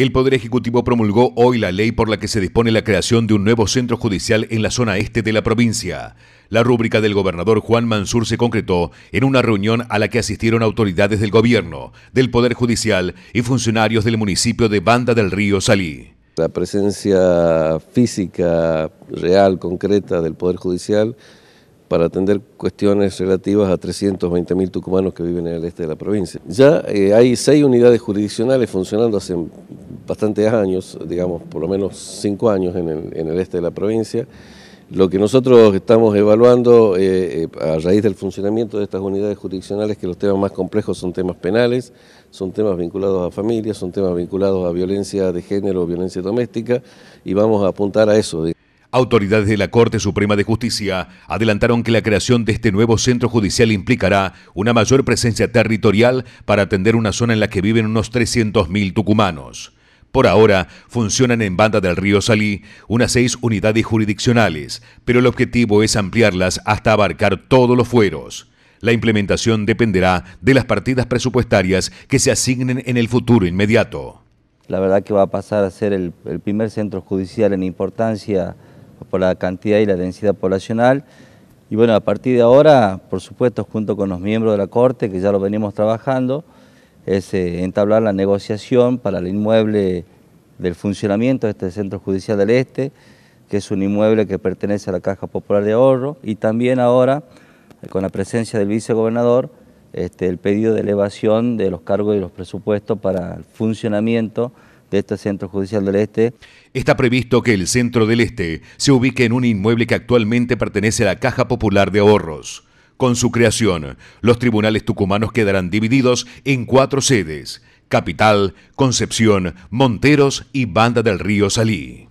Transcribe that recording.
El Poder Ejecutivo promulgó hoy la ley por la que se dispone la creación de un nuevo centro judicial en la zona este de la provincia. La rúbrica del gobernador Juan Mansur se concretó en una reunión a la que asistieron autoridades del gobierno, del Poder Judicial y funcionarios del municipio de Banda del Río Salí. La presencia física, real, concreta del Poder Judicial para atender cuestiones relativas a 320.000 tucumanos que viven en el este de la provincia. Ya eh, hay seis unidades jurisdiccionales funcionando hace bastantes años, digamos por lo menos cinco años en el, este de la provincia. Lo que nosotros estamos evaluando eh, eh, a raíz del funcionamiento de estas unidades jurisdiccionales, que los temas más complejos son temas penales, son temas vinculados a familias, son temas vinculados a violencia de género, violencia doméstica, y vamos a apuntar a eso. Autoridades de la Corte Suprema de Justicia adelantaron que la creación de este nuevo centro judicial implicará una mayor presencia territorial para atender una zona en la que viven unos 300.000 tucumanos. Por ahora, funcionan en Banda del Río Salí unas seis unidades jurisdiccionales, pero el objetivo es ampliarlas hasta abarcar todos los fueros. La implementación dependerá de las partidas presupuestarias que se asignen en el futuro inmediato. La verdad que va a pasar a ser el, el primer centro judicial en importancia por la cantidad y la densidad poblacional. Y bueno, a partir de ahora, por supuesto, junto con los miembros de la Corte, que ya lo venimos trabajando, es eh, entablar la negociación para el inmueble del funcionamiento de este Centro Judicial del Este, que es un inmueble que pertenece a la Caja Popular de Ahorro, y también ahora, eh, con la presencia del vicegobernador, este, el pedido de elevación de los cargos y los presupuestos para el funcionamiento de este Centro Judicial del Este. Está previsto que el Centro del Este se ubique en un inmueble que actualmente pertenece a la Caja Popular de Ahorros con su creación, los tribunales tucumanos quedarán divididos en cuatro sedes, Capital, Concepción, Monteros y Banda del Río Salí.